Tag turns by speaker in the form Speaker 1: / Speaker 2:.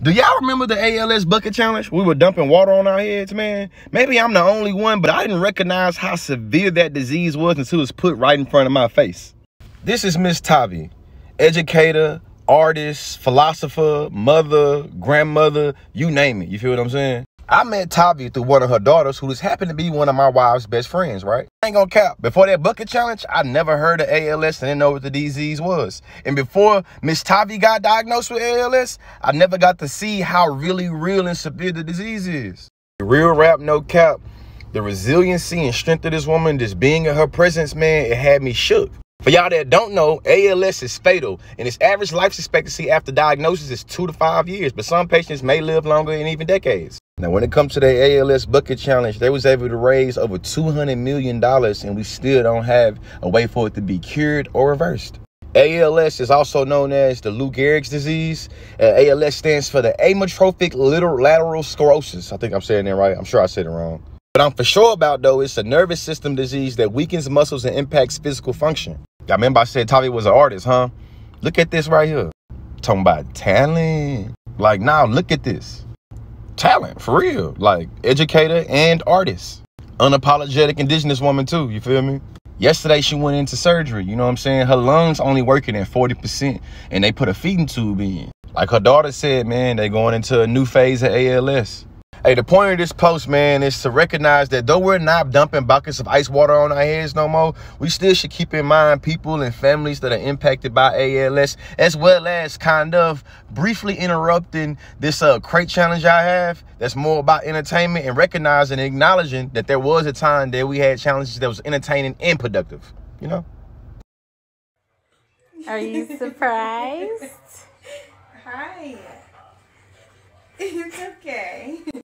Speaker 1: Do y'all remember the ALS bucket challenge? We were dumping water on our heads, man. Maybe I'm the only one, but I didn't recognize how severe that disease was until it was put right in front of my face. This is Miss Tavi, educator, artist, philosopher, mother, grandmother, you name it. You feel what I'm saying? I met Tavi through one of her daughters who just happened to be one of my wife's best friends, right? I ain't gonna cap. Before that bucket challenge, I never heard of ALS and didn't know what the disease was. And before Miss Tavi got diagnosed with ALS, I never got to see how really real and severe the disease is. Real rap, no cap. The resiliency and strength of this woman, just being in her presence, man, it had me shook. For y'all that don't know, ALS is fatal, and its average life expectancy after diagnosis is two to five years, but some patients may live longer and even decades. Now, when it comes to the ALS Bucket Challenge, they was able to raise over $200 million and we still don't have a way for it to be cured or reversed. ALS is also known as the Lou Gehrig's disease. Uh, ALS stands for the amyotrophic lateral sclerosis. I think I'm saying that right. I'm sure I said it wrong. What I'm for sure about though is a nervous system disease that weakens muscles and impacts physical function. Y'all remember I said Tavi was an artist, huh? Look at this right here. talking about talent. Like now, look at this talent for real. Like educator and artist. Unapologetic indigenous woman too, you feel me? Yesterday she went into surgery, you know what I'm saying? Her lungs only working at 40% and they put a feeding tube in. Like her daughter said, man, they going into a new phase of ALS. Hey, the point of this post, man, is to recognize that though we're not dumping buckets of ice water on our heads no more, we still should keep in mind people and families that are impacted by ALS, as well as kind of briefly interrupting this uh, crate challenge I have that's more about entertainment and recognizing and acknowledging that there was a time that we had challenges that was entertaining and productive, you know? Are you surprised? Hi. It's okay.